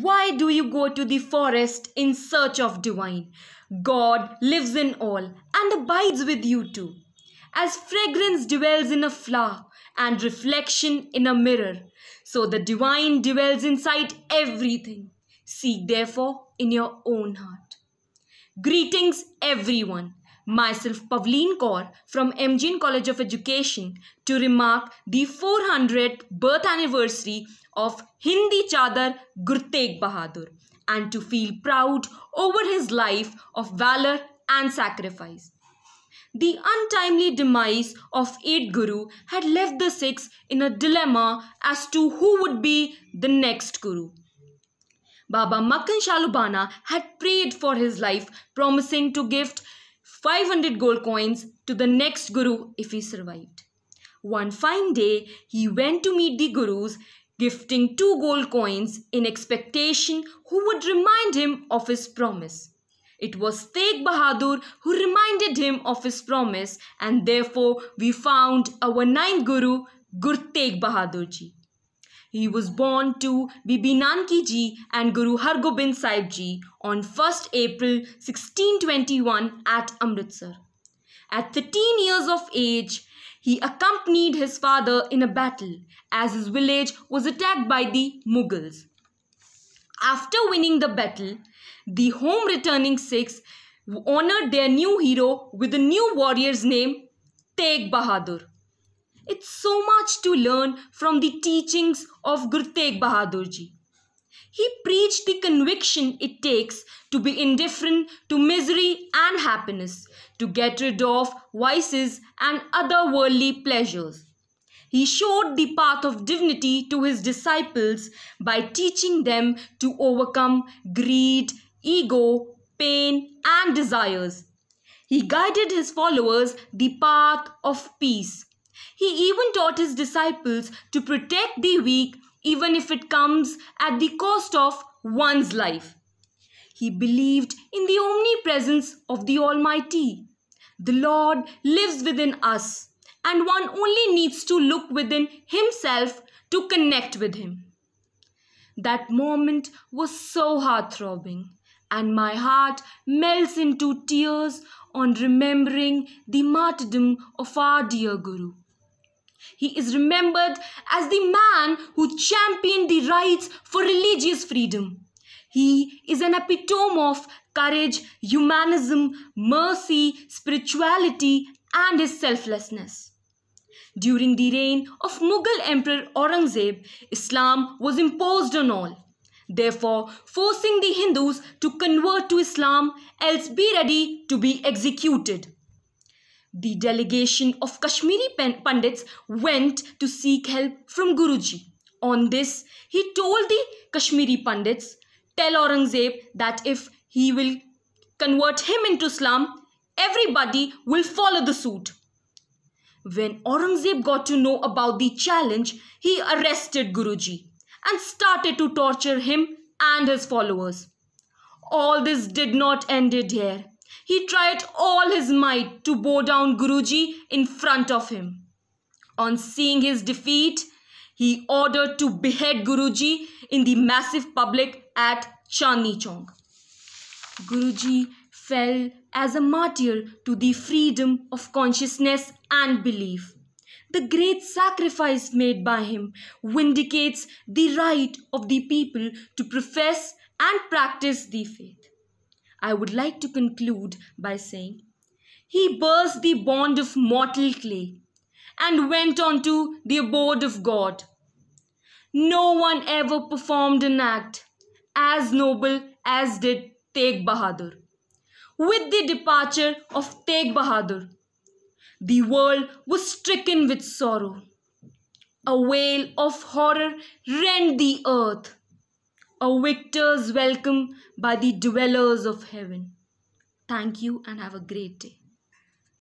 Why do you go to the forest in search of divine? God lives in all and abides with you too. As fragrance dwells in a flower and reflection in a mirror, so the divine dwells inside everything. Seek therefore in your own heart. Greetings, everyone myself Pavleen Kaur from MGN College of Education to remark the 400th birth anniversary of Hindi Chadar Guru Bahadur and to feel proud over his life of valour and sacrifice. The untimely demise of eight Guru had left the 6 in a dilemma as to who would be the next Guru. Baba Makhan Shalubana had prayed for his life, promising to gift 500 gold coins to the next guru if he survived. One fine day, he went to meet the gurus, gifting two gold coins in expectation who would remind him of his promise. It was Tegh Bahadur who reminded him of his promise and therefore we found our ninth guru, Gur Tegh Bahadur Ji. He was born to Bibi Nanki Ji and Guru Hargobind Sahib Ji on 1st April 1621 at Amritsar. At 13 years of age, he accompanied his father in a battle as his village was attacked by the Mughals. After winning the battle, the home returning Sikhs honored their new hero with a new warrior's name, Teeg Bahadur. It's so much to learn from the teachings of Guru Tegh Bahadur Ji. He preached the conviction it takes to be indifferent to misery and happiness, to get rid of vices and other worldly pleasures. He showed the path of divinity to his disciples by teaching them to overcome greed, ego, pain, and desires. He guided his followers the path of peace he even taught his disciples to protect the weak even if it comes at the cost of one's life. He believed in the omnipresence of the Almighty. The Lord lives within us, and one only needs to look within himself to connect with Him. That moment was so heart throbbing, and my heart melts into tears on remembering the martyrdom of our dear Guru. He is remembered as the man who championed the rights for religious freedom. He is an epitome of courage, humanism, mercy, spirituality, and his selflessness. During the reign of Mughal Emperor Aurangzeb, Islam was imposed on all, therefore forcing the Hindus to convert to Islam, else be ready to be executed. The delegation of Kashmiri Pandits went to seek help from Guruji. On this, he told the Kashmiri Pandits, tell Aurangzeb that if he will convert him into Islam, everybody will follow the suit. When Aurangzeb got to know about the challenge, he arrested Guruji and started to torture him and his followers. All this did not end it here. He tried all his might to bow down Guruji in front of him. On seeing his defeat, he ordered to behead Guruji in the massive public at Chani Chong. Guruji fell as a martyr to the freedom of consciousness and belief. The great sacrifice made by him vindicates the right of the people to profess and practice the faith. I would like to conclude by saying, He burst the bond of mortal clay and went on to the abode of God. No one ever performed an act as noble as did Teg Bahadur. With the departure of Teg Bahadur, the world was stricken with sorrow. A wail of horror rent the earth a victor's welcome by the dwellers of heaven. Thank you and have a great day.